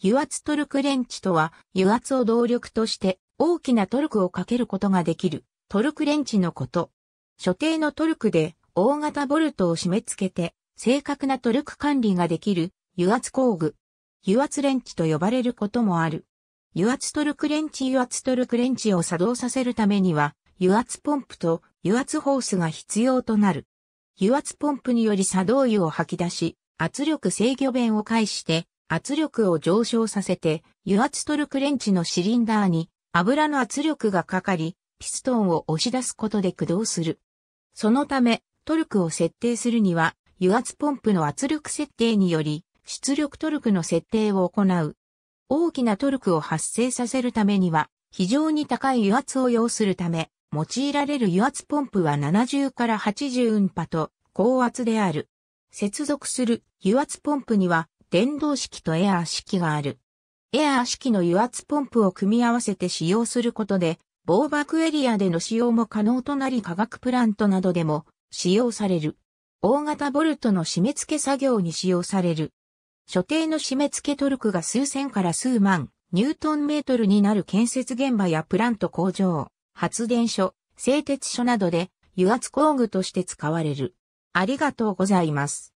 油圧トルクレンチとは、油圧を動力として大きなトルクをかけることができるトルクレンチのこと。所定のトルクで大型ボルトを締め付けて正確なトルク管理ができる油圧工具。油圧レンチと呼ばれることもある。油圧トルクレンチ油圧トルクレンチを作動させるためには、油圧ポンプと油圧ホースが必要となる。油圧ポンプにより作動油を吐き出し、圧力制御弁を介して圧力を上昇させて、油圧トルクレンチのシリンダーに油の圧力がかかり、ピストンを押し出すことで駆動する。そのため、トルクを設定するには、油圧ポンプの圧力設定により、出力トルクの設定を行う。大きなトルクを発生させるためには、非常に高い油圧を要するため、用いられる油圧ポンプは70から80運波と高圧である。接続する油圧ポンプには電動式とエアー式がある。エアー式の油圧ポンプを組み合わせて使用することで、防爆エリアでの使用も可能となり化学プラントなどでも使用される。大型ボルトの締め付け作業に使用される。所定の締め付けトルクが数千から数万ニュートンメートルになる建設現場やプラント工場、発電所、製鉄所などで油圧工具として使われる。ありがとうございます。